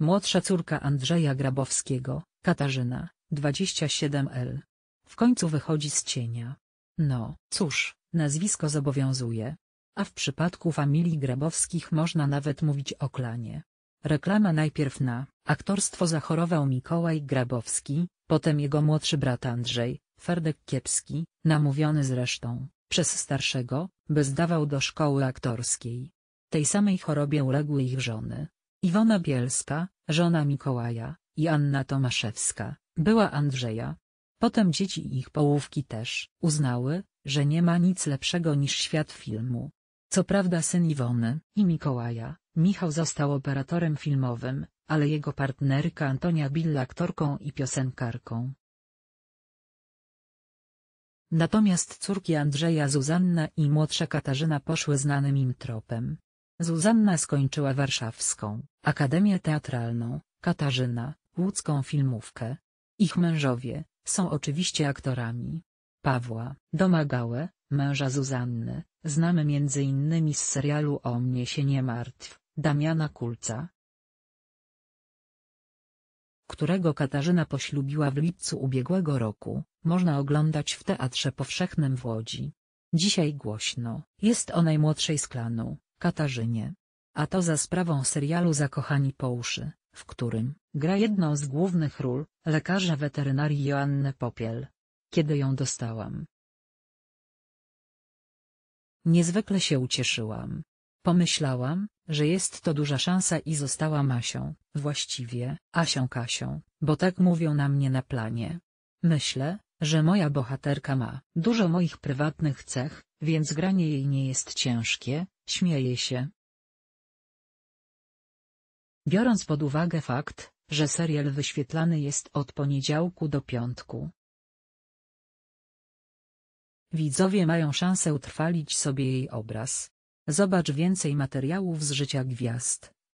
Młodsza córka Andrzeja Grabowskiego, Katarzyna, 27L. W końcu wychodzi z cienia. No, cóż, nazwisko zobowiązuje. A w przypadku familii Grabowskich można nawet mówić o klanie. Reklama najpierw na aktorstwo zachorował Mikołaj Grabowski, potem jego młodszy brat Andrzej, Ferdek Kiepski, namówiony zresztą przez starszego, by zdawał do szkoły aktorskiej. Tej samej chorobie uległy ich żony. Iwona Bielska, żona Mikołaja, i Anna Tomaszewska, była Andrzeja. Potem dzieci i ich połówki też uznały, że nie ma nic lepszego niż świat filmu. Co prawda syn Iwony i Mikołaja, Michał został operatorem filmowym, ale jego partnerka Antonia Bill aktorką i piosenkarką. Natomiast córki Andrzeja Zuzanna i młodsza Katarzyna poszły znanym im tropem. Zuzanna skończyła Warszawską Akademię Teatralną, Katarzyna łódzką filmówkę. Ich mężowie są oczywiście aktorami. Pawła Domagałe, męża Zuzanny, znamy między innymi z serialu O mnie się nie martw, Damiana Kulca, którego Katarzyna poślubiła w lipcu ubiegłego roku, można oglądać w Teatrze Powszechnym w Łodzi. Dzisiaj głośno jest o najmłodszej z klanu, Katarzynie. A to za sprawą serialu Zakochani po uszy, w którym gra jedną z głównych ról, lekarza weterynarii Joannę Popiel. Kiedy ją dostałam? Niezwykle się ucieszyłam. Pomyślałam, że jest to duża szansa i zostałam Asią, właściwie, Asią Kasią, bo tak mówią na mnie na planie. Myślę, że moja bohaterka ma dużo moich prywatnych cech, więc granie jej nie jest ciężkie, śmieje się. Biorąc pod uwagę fakt, że serial wyświetlany jest od poniedziałku do piątku. Widzowie mają szansę utrwalić sobie jej obraz. Zobacz więcej materiałów z życia gwiazd.